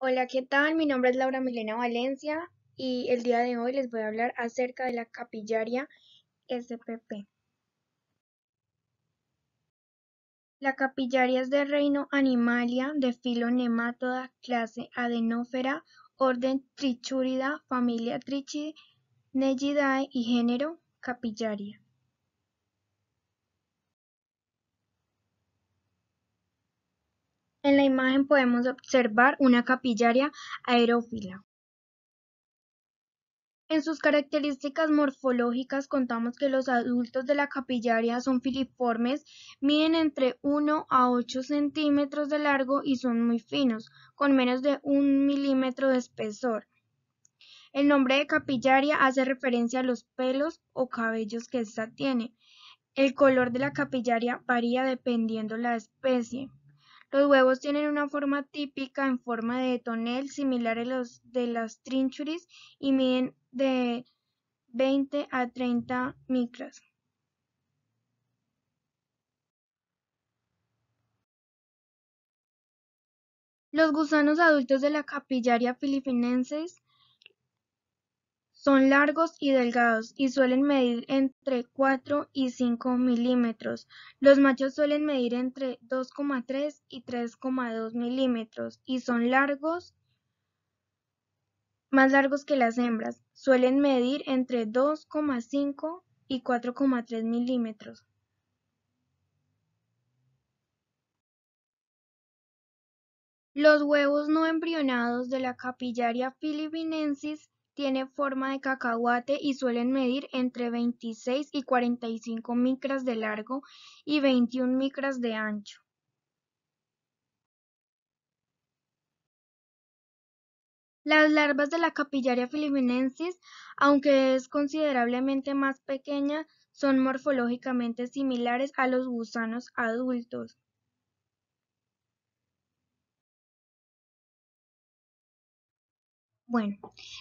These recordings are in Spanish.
Hola, ¿qué tal? Mi nombre es Laura Milena Valencia y el día de hoy les voy a hablar acerca de la capillaria SPP. La capillaria es de reino Animalia, de filo nematoda, clase Adenófera, orden Trichurida, familia Trichinellidae y género Capillaria. En la imagen podemos observar una capillaria aerófila. En sus características morfológicas contamos que los adultos de la capillaria son filiformes, miden entre 1 a 8 centímetros de largo y son muy finos, con menos de un milímetro de espesor. El nombre de capillaria hace referencia a los pelos o cabellos que ésta tiene. El color de la capillaria varía dependiendo la especie. Los huevos tienen una forma típica en forma de tonel, similar a los de las trinchuris, y miden de 20 a 30 micras. Los gusanos adultos de la capillaria filipinenses. Son largos y delgados y suelen medir entre 4 y 5 milímetros. Los machos suelen medir entre 2,3 y 3,2 milímetros y son largos, más largos que las hembras. Suelen medir entre 2,5 y 4,3 milímetros. Los huevos no embrionados de la capillaria filipinensis tiene forma de cacahuate y suelen medir entre 26 y 45 micras de largo y 21 micras de ancho. Las larvas de la capillaria filipinensis, aunque es considerablemente más pequeña, son morfológicamente similares a los gusanos adultos. Bueno,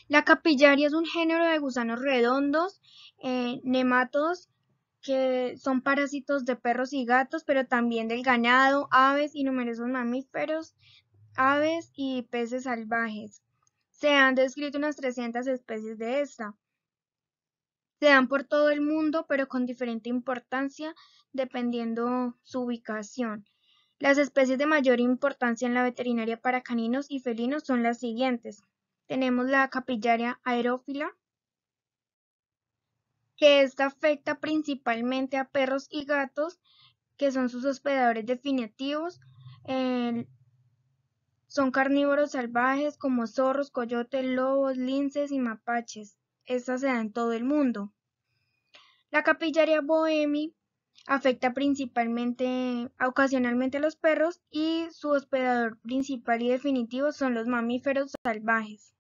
la capillaria es un género de gusanos redondos, eh, (nematos) nematodos, que son parásitos de perros y gatos, pero también del ganado, aves y numerosos mamíferos, aves y peces salvajes. Se han descrito unas 300 especies de esta. Se dan por todo el mundo, pero con diferente importancia dependiendo su ubicación. Las especies de mayor importancia en la veterinaria para caninos y felinos son las siguientes tenemos la capillaria aerófila, que esta afecta principalmente a perros y gatos, que son sus hospedadores definitivos. Eh, son carnívoros salvajes como zorros, coyotes, lobos, linces y mapaches. Esta se da en todo el mundo. La capillaria bohemi afecta principalmente, ocasionalmente a los perros y su hospedador principal y definitivo son los mamíferos salvajes.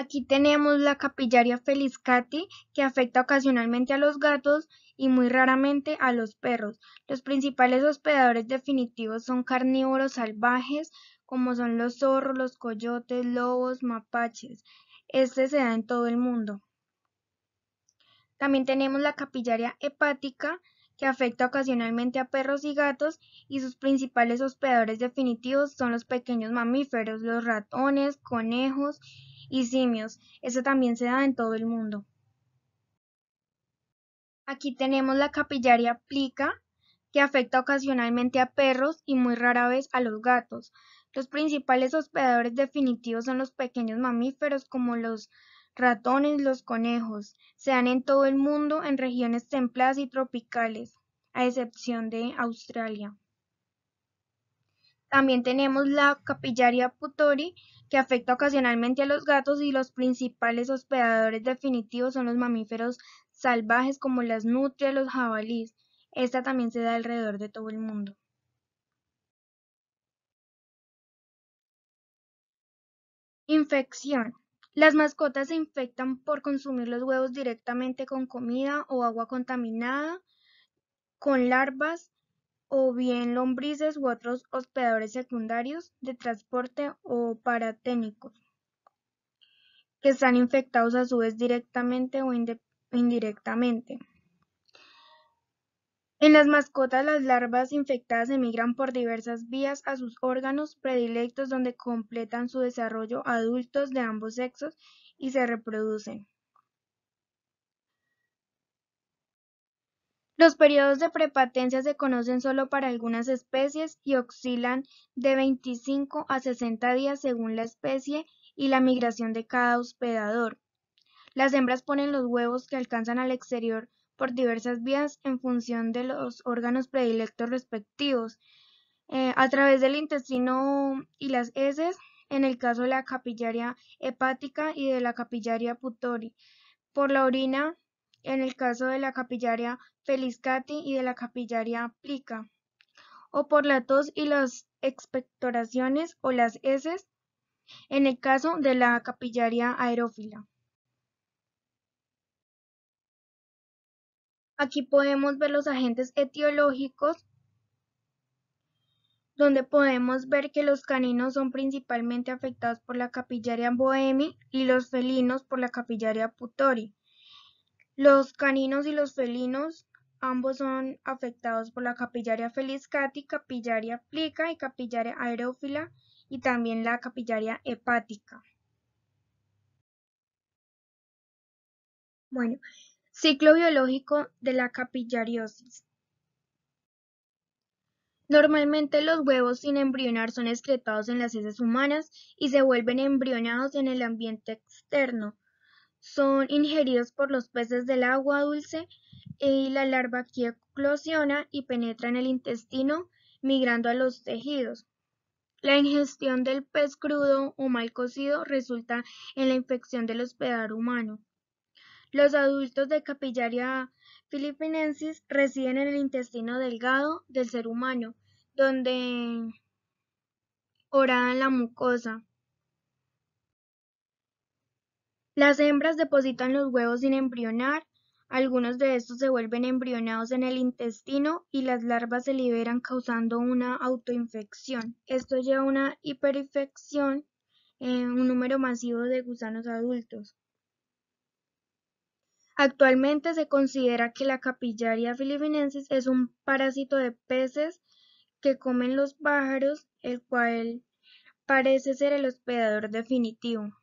Aquí tenemos la capillaria feliscati que afecta ocasionalmente a los gatos y muy raramente a los perros. Los principales hospedadores definitivos son carnívoros salvajes como son los zorros, los coyotes, lobos, mapaches. Este se da en todo el mundo. También tenemos la capillaria hepática que afecta ocasionalmente a perros y gatos y sus principales hospedadores definitivos son los pequeños mamíferos, los ratones, conejos y simios. Eso también se da en todo el mundo. Aquí tenemos la capillaria plica, que afecta ocasionalmente a perros y muy rara vez a los gatos. Los principales hospedadores definitivos son los pequeños mamíferos como los ratones, los conejos. Se dan en todo el mundo en regiones templadas y tropicales, a excepción de Australia. También tenemos la capillaria putori, que afecta ocasionalmente a los gatos y los principales hospedadores definitivos son los mamíferos salvajes como las nutrias, los jabalíes. Esta también se da alrededor de todo el mundo. Infección. Las mascotas se infectan por consumir los huevos directamente con comida o agua contaminada, con larvas o bien lombrices u otros hospedadores secundarios de transporte o paraténicos, que están infectados a su vez directamente o indirectamente. En las mascotas, las larvas infectadas emigran por diversas vías a sus órganos predilectos donde completan su desarrollo adultos de ambos sexos y se reproducen. Los periodos de prepatencia se conocen solo para algunas especies y oscilan de 25 a 60 días según la especie y la migración de cada hospedador. Las hembras ponen los huevos que alcanzan al exterior por diversas vías en función de los órganos predilectos respectivos, eh, a través del intestino y las heces, en el caso de la capillaria hepática y de la capillaria putori, por la orina, en el caso de la capillaria feliscati y de la capillaria plica, o por la tos y las expectoraciones o las heces, en el caso de la capillaria aerófila. Aquí podemos ver los agentes etiológicos, donde podemos ver que los caninos son principalmente afectados por la capillaria bohemi y los felinos por la capillaria putori. Los caninos y los felinos Ambos son afectados por la capillaria feliscati, capillaria plica y capillaria aerófila y también la capillaria hepática. Bueno, Ciclo biológico de la capillariosis. Normalmente los huevos sin embrionar son excretados en las heces humanas y se vuelven embrionados en el ambiente externo. Son ingeridos por los peces del agua dulce y la larva aquí eclosiona y penetra en el intestino migrando a los tejidos. La ingestión del pez crudo o mal cocido resulta en la infección del hospedar humano. Los adultos de Capillaria filipinensis residen en el intestino delgado del ser humano, donde oran la mucosa. Las hembras depositan los huevos sin embrionar, algunos de estos se vuelven embrionados en el intestino y las larvas se liberan causando una autoinfección. Esto lleva a una hiperinfección en eh, un número masivo de gusanos adultos. Actualmente se considera que la Capillaria filipinensis es un parásito de peces que comen los pájaros, el cual parece ser el hospedador definitivo.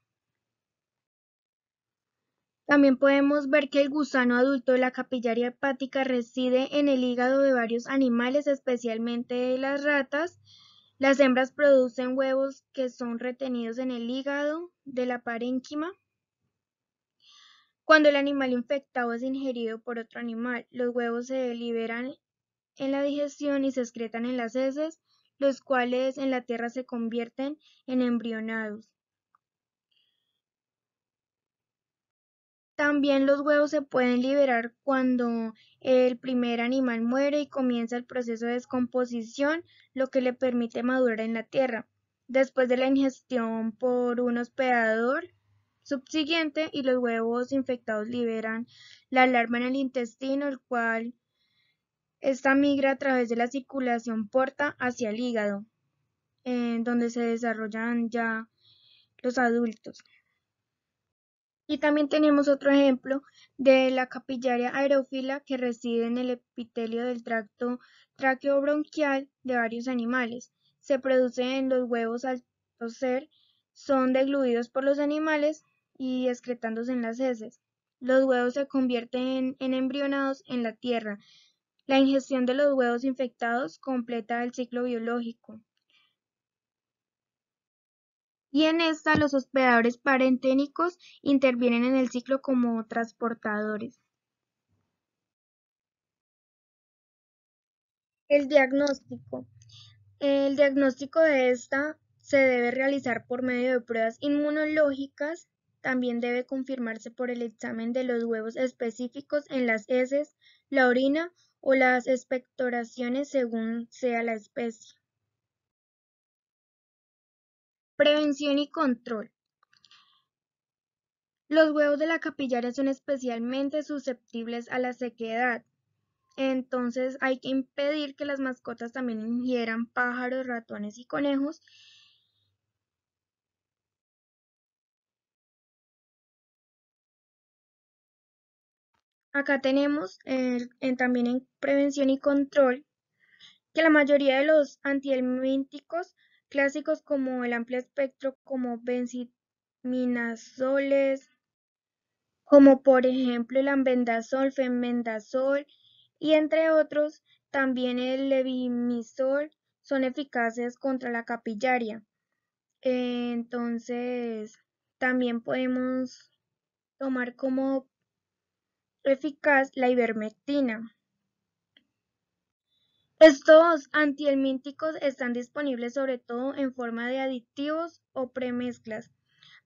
También podemos ver que el gusano adulto de la capillaria hepática reside en el hígado de varios animales, especialmente de las ratas. Las hembras producen huevos que son retenidos en el hígado de la parénquima. Cuando el animal infectado es ingerido por otro animal, los huevos se liberan en la digestión y se excretan en las heces, los cuales en la tierra se convierten en embrionados. También los huevos se pueden liberar cuando el primer animal muere y comienza el proceso de descomposición, lo que le permite madurar en la tierra. Después de la ingestión por un hospedador, subsiguiente y los huevos infectados liberan la alarma en el intestino, el cual esta migra a través de la circulación porta hacia el hígado, en donde se desarrollan ya los adultos. Y también tenemos otro ejemplo de la capillaria aerófila que reside en el epitelio del tracto bronquial de varios animales. Se produce en los huevos al toser, son degluidos por los animales, y excretándose en las heces. Los huevos se convierten en embrionados en la tierra. La ingestión de los huevos infectados completa el ciclo biológico. Y en esta los hospedadores parenténicos intervienen en el ciclo como transportadores. El diagnóstico. El diagnóstico de esta se debe realizar por medio de pruebas inmunológicas también debe confirmarse por el examen de los huevos específicos en las heces, la orina o las expectoraciones según sea la especie. Prevención y control. Los huevos de la capillaria son especialmente susceptibles a la sequedad. Entonces hay que impedir que las mascotas también ingieran pájaros, ratones y conejos Acá tenemos también en prevención y control que la mayoría de los antihelmínticos clásicos como el amplio espectro, como benzimidazoles como por ejemplo el ambendazol, femendazol y entre otros, también el levimisol son eficaces contra la capillaria. Entonces, también podemos tomar como eficaz la ivermectina. Estos antihelmínticos están disponibles sobre todo en forma de aditivos o premezclas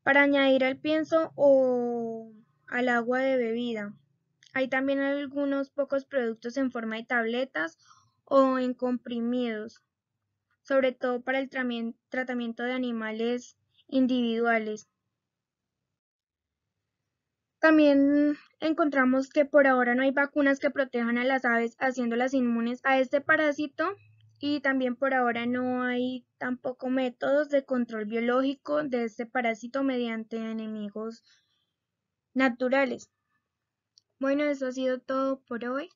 para añadir al pienso o al agua de bebida. Hay también algunos pocos productos en forma de tabletas o en comprimidos, sobre todo para el tratamiento de animales individuales. También encontramos que por ahora no hay vacunas que protejan a las aves haciéndolas inmunes a este parásito y también por ahora no hay tampoco métodos de control biológico de este parásito mediante enemigos naturales. Bueno, eso ha sido todo por hoy.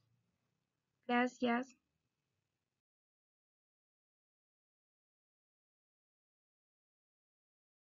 Gracias.